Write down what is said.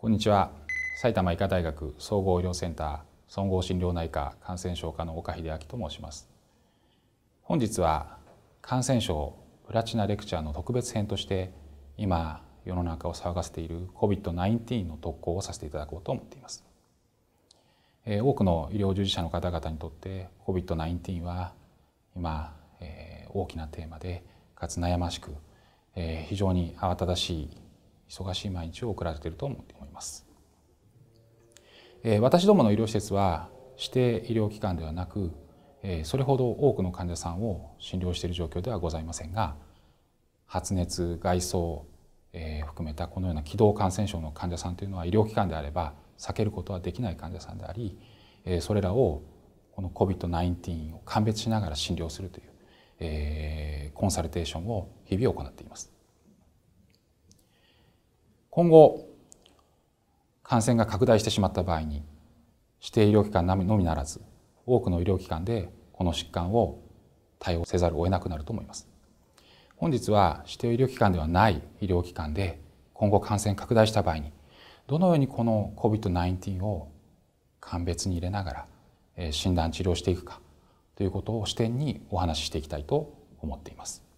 こんにちは埼玉医科大学総合医療センター総合診療内科感染症科の岡秀明と申します本日は感染症プラチナレクチャーの特別編として今世の中を騒がせている COVID-19 の特攻をさせていただこうと思っています多くの医療従事者の方々にとって COVID-19 は今大きなテーマでかつ悩ましく非常に慌ただしい忙しい毎日を送られていると思います。私どもの医療施設は指定医療機関ではなくそれほど多くの患者さんを診療している状況ではございませんが発熱外装含めたこのような気道感染症の患者さんというのは医療機関であれば避けることはできない患者さんでありそれらをこの COVID-19 を鑑別しながら診療するというコンサルテーションを日々行っています。今後感染が拡大してしまった場合に指定医療機関のみならず多くの医療機関でこの疾患を対応せざるを得なくなると思います本日は指定医療機関ではない医療機関で今後感染拡大した場合にどのようにこの COVID-19 を鑑別に入れながら診断治療していくかということを視点にお話ししていきたいと思っています。